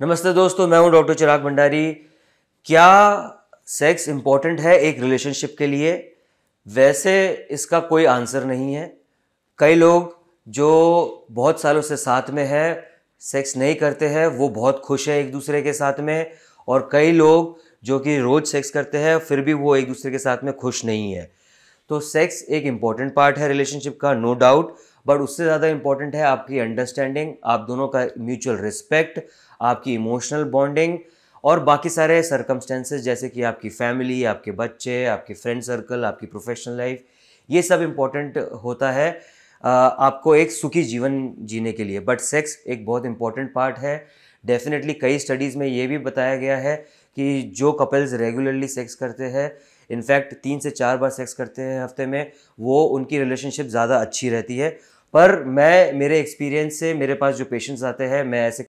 नमस्ते दोस्तों मैं हूं डॉक्टर चिराग भंडारी क्या सेक्स इम्पॉर्टेंट है एक रिलेशनशिप के लिए वैसे इसका कोई आंसर नहीं है कई लोग जो बहुत सालों से साथ में है सेक्स नहीं करते हैं वो बहुत खुश है एक दूसरे के साथ में और कई लोग जो कि रोज़ सेक्स करते हैं फिर भी वो एक दूसरे के साथ में खुश नहीं तो है तो सेक्स एक इम्पॉर्टेंट पार्ट है रिलेशनशिप का नो no डाउट बट उससे ज़्यादा इम्पॉर्टेंट है आपकी अंडरस्टैंडिंग आप दोनों का म्यूचुअल रिस्पेक्ट आपकी इमोशनल बॉन्डिंग और बाकी सारे सर्कमस्टेंसेज जैसे कि आपकी फैमिली आपके बच्चे आपके फ्रेंड सर्कल आपकी प्रोफेशनल लाइफ ये सब इम्पॉर्टेंट होता है आपको एक सुखी जीवन जीने के लिए बट सेक्स एक बहुत इम्पॉर्टेंट पार्ट है डेफिनेटली कई स्टडीज़ में ये भी बताया गया है कि जो कपल्स रेगुलरली सेक्स करते हैं इनफैक्ट तीन से चार बार सेक्स करते हैं हफ्ते में वो उनकी रिलेशनशिप ज़्यादा अच्छी रहती है पर मैं मेरे एक्सपीरियंस से मेरे पास जो पेशेंट्स आते हैं मैं ऐसे